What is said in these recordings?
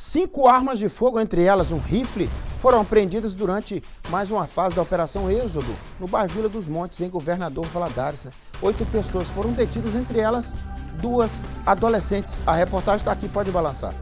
Cinco armas de fogo, entre elas um rifle, foram apreendidas durante mais uma fase da Operação Êxodo, no bairro Vila dos Montes, em Governador Valadares. Oito pessoas foram detidas, entre elas duas adolescentes. A reportagem está aqui, pode balançar.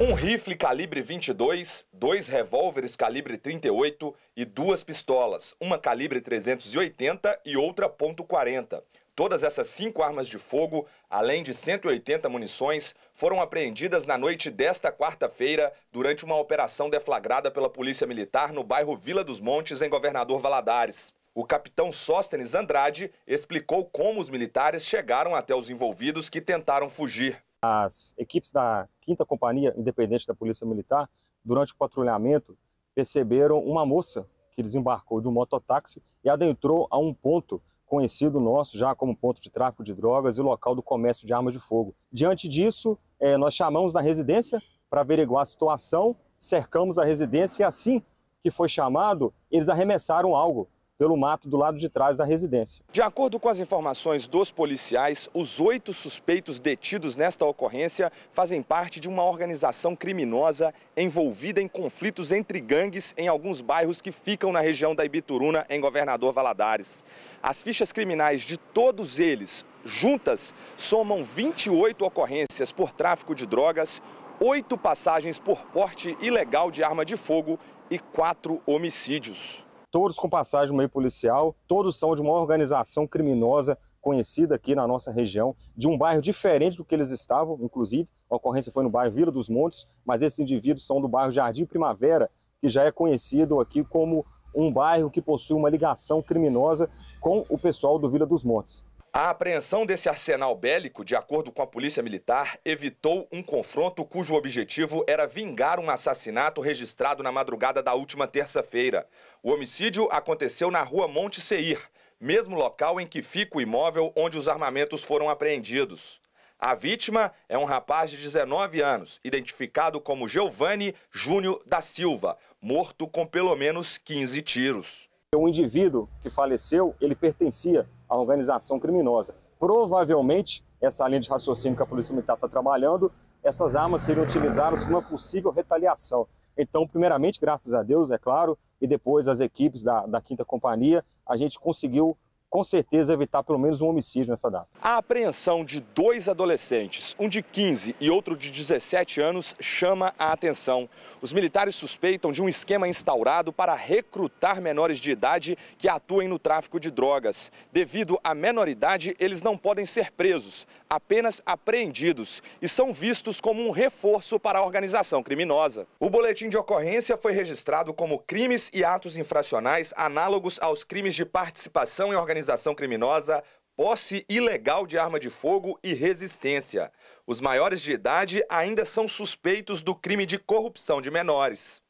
Um rifle calibre 22, dois revólveres calibre 38 e duas pistolas, uma calibre 380 e outra .40. Todas essas cinco armas de fogo, além de 180 munições, foram apreendidas na noite desta quarta-feira durante uma operação deflagrada pela Polícia Militar no bairro Vila dos Montes, em Governador Valadares. O capitão Sóstenes Andrade explicou como os militares chegaram até os envolvidos que tentaram fugir. As equipes da 5 Companhia Independente da Polícia Militar, durante o patrulhamento, perceberam uma moça que desembarcou de um mototáxi e adentrou a um ponto conhecido nosso já como ponto de tráfico de drogas e local do comércio de armas de fogo. Diante disso, é, nós chamamos na residência para averiguar a situação, cercamos a residência e assim que foi chamado, eles arremessaram algo pelo mato do lado de trás da residência. De acordo com as informações dos policiais, os oito suspeitos detidos nesta ocorrência fazem parte de uma organização criminosa envolvida em conflitos entre gangues em alguns bairros que ficam na região da Ibituruna, em Governador Valadares. As fichas criminais de todos eles, juntas, somam 28 ocorrências por tráfico de drogas, oito passagens por porte ilegal de arma de fogo e quatro homicídios todos com passagem no meio policial, todos são de uma organização criminosa conhecida aqui na nossa região, de um bairro diferente do que eles estavam, inclusive, a ocorrência foi no bairro Vila dos Montes, mas esses indivíduos são do bairro Jardim Primavera, que já é conhecido aqui como um bairro que possui uma ligação criminosa com o pessoal do Vila dos Montes. A apreensão desse arsenal bélico, de acordo com a Polícia Militar, evitou um confronto cujo objetivo era vingar um assassinato registrado na madrugada da última terça-feira. O homicídio aconteceu na rua Monte Seir, mesmo local em que fica o imóvel onde os armamentos foram apreendidos. A vítima é um rapaz de 19 anos, identificado como Giovanni Júnior da Silva, morto com pelo menos 15 tiros. O indivíduo que faleceu, ele pertencia a organização criminosa. Provavelmente, essa linha de raciocínio que a Polícia Militar está trabalhando, essas armas seriam utilizadas numa possível retaliação. Então, primeiramente, graças a Deus, é claro, e depois as equipes da, da Quinta Companhia, a gente conseguiu com certeza evitar pelo menos um homicídio nessa data. A apreensão de dois adolescentes, um de 15 e outro de 17 anos, chama a atenção. Os militares suspeitam de um esquema instaurado para recrutar menores de idade que atuem no tráfico de drogas. Devido à menoridade, eles não podem ser presos, apenas apreendidos e são vistos como um reforço para a organização criminosa. O boletim de ocorrência foi registrado como crimes e atos infracionais análogos aos crimes de participação em organização organização criminosa, posse ilegal de arma de fogo e resistência. Os maiores de idade ainda são suspeitos do crime de corrupção de menores.